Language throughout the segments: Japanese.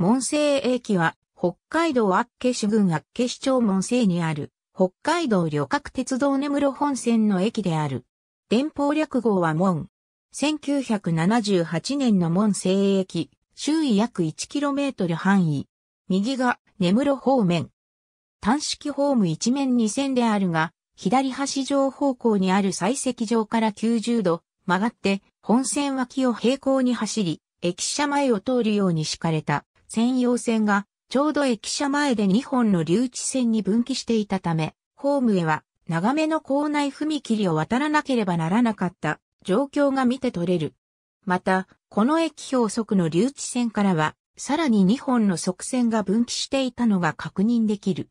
門西駅は、北海道厚岸郡厚岸町門西にある、北海道旅客鉄道根室本線の駅である。電報略号は門。1978年の門西駅、周囲約 1km 範囲。右が根室方面。単式ホーム一面2線であるが、左端上方向にある採石場から90度曲がって、本線脇を平行に走り、駅舎前を通るように敷かれた専用線が、ちょうど駅舎前で2本の留置線に分岐していたため、ホームへは長めの構内踏切を渡らなければならなかった状況が見て取れる。また、この駅表側の留置線からは、さらに2本の側線が分岐していたのが確認できる。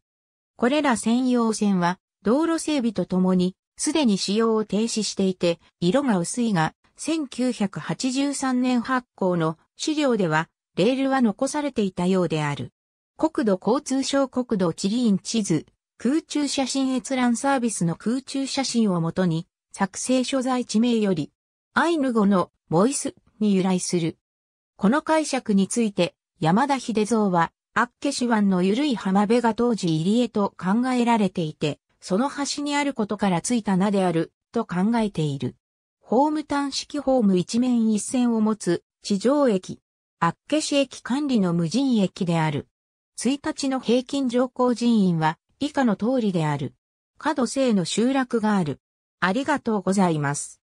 これら専用線は、道路整備とともに、すでに使用を停止していて、色が薄いが、1983年発行の資料では、レールは残されていたようである。国土交通省国土地理院地図、空中写真閲覧サービスの空中写真をもとに、作成所在地名より、アイヌ語のボイスに由来する。この解釈について、山田秀蔵は、アッケシ湾の緩い浜辺が当時入り江と考えられていて、その端にあることからついた名である、と考えている。ホーム端式ホーム一面一線を持つ地上駅、厚岸駅管理の無人駅である。1日の平均乗降人員は以下の通りである。角西の集落がある。ありがとうございます。